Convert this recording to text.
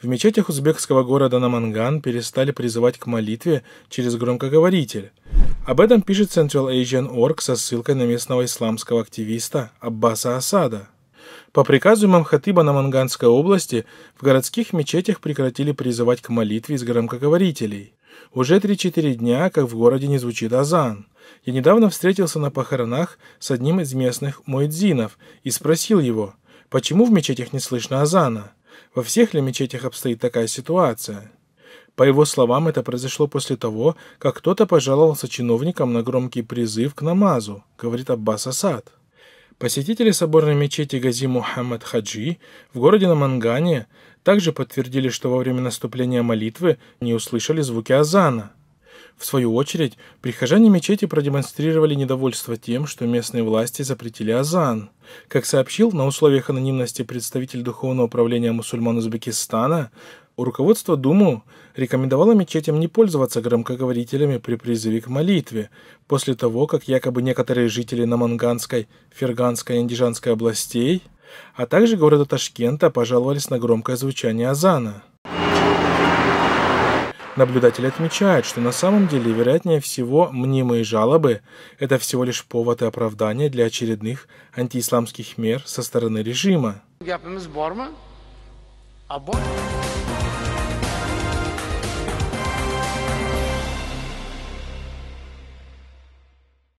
В мечетях узбекского города Наманган перестали призывать к молитве через громкоговоритель. Об этом пишет Central Asian Org со ссылкой на местного исламского активиста Аббаса Асада. По приказу Мамхатыба Наманганской области в городских мечетях прекратили призывать к молитве из громкоговорителей. Уже 3-4 дня, как в городе не звучит азан. Я недавно встретился на похоронах с одним из местных муэдзинов и спросил его, почему в мечетях не слышно азана – во всех ли мечетях обстоит такая ситуация? По его словам, это произошло после того, как кто-то пожаловался чиновникам на громкий призыв к намазу, говорит Аббас Асад. Посетители соборной мечети Гази Мухаммад Хаджи в городе Намангане также подтвердили, что во время наступления молитвы не услышали звуки азана – в свою очередь, прихожане мечети продемонстрировали недовольство тем, что местные власти запретили азан. Как сообщил на условиях анонимности представитель Духовного управления мусульман Узбекистана, руководство Думу рекомендовало мечетям не пользоваться громкоговорителями при призыве к молитве, после того, как якобы некоторые жители Наманганской, Ферганской и Андижанской областей, а также города Ташкента пожаловались на громкое звучание азана. Наблюдатель отмечает, что на самом деле, вероятнее всего, мнимые жалобы – это всего лишь повод и оправдание для очередных антиисламских мер со стороны режима.